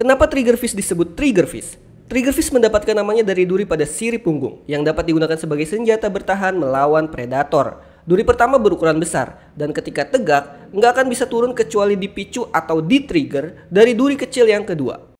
Kenapa trigger fish disebut trigger fish? Trigger fish mendapatkan namanya dari duri pada sirip punggung yang dapat digunakan sebagai senjata bertahan melawan predator. Duri pertama berukuran besar dan ketika tegak nggak akan bisa turun kecuali dipicu atau di-trigger dari duri kecil yang kedua.